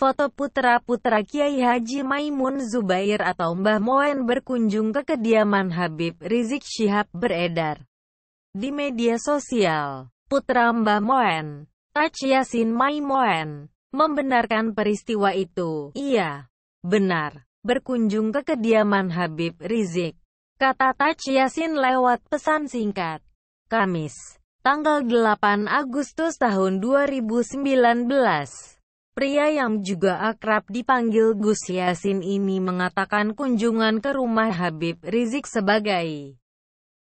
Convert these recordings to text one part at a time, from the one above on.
Foto putra-putra Kiai Haji Maimun Zubair atau Mbah Moen berkunjung ke kediaman Habib Rizik Syihab beredar di media sosial. Putra Mbah Moen, Taj Yasin Maimoen, membenarkan peristiwa itu. Iya, benar, berkunjung ke kediaman Habib Rizik. Kata Taj Yasin lewat pesan singkat. Kamis, tanggal 8 Agustus tahun 2019. Pria yang juga akrab dipanggil Gus Yasin ini mengatakan kunjungan ke rumah Habib Rizik sebagai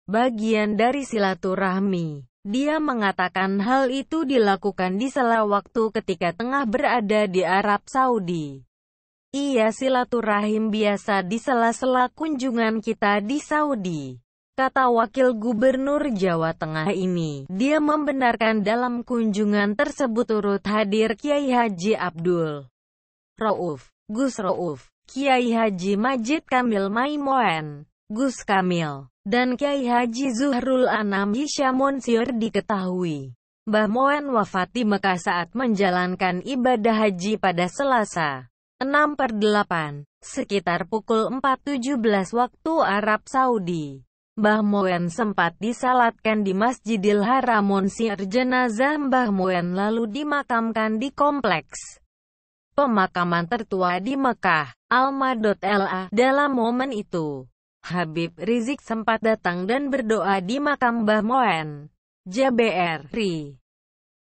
bagian dari silaturahmi. Dia mengatakan hal itu dilakukan di sela waktu ketika tengah berada di Arab Saudi. Ia silaturahim biasa di sela-sela kunjungan kita di Saudi kata Wakil Gubernur Jawa Tengah ini. Dia membenarkan dalam kunjungan tersebut turut hadir Kiai Haji Abdul Rauf, Gus Rauf, Kiai Haji Majid Kamil Maimoen, Gus Kamil, dan Kiai Haji Zuhrul Anam Hisyamun Syur diketahui. Mbah Moen wafat di Mekah saat menjalankan ibadah haji pada Selasa 6 per 8, sekitar pukul 4.17 waktu Arab Saudi. Mbah Moen sempat disalatkan di Masjidil Haram Monsir jenazah Mbah Moen lalu dimakamkan di kompleks pemakaman tertua di Mekah, Alma.la. Dalam momen itu, Habib Rizik sempat datang dan berdoa di makam Mbah Moen. JBR, RI.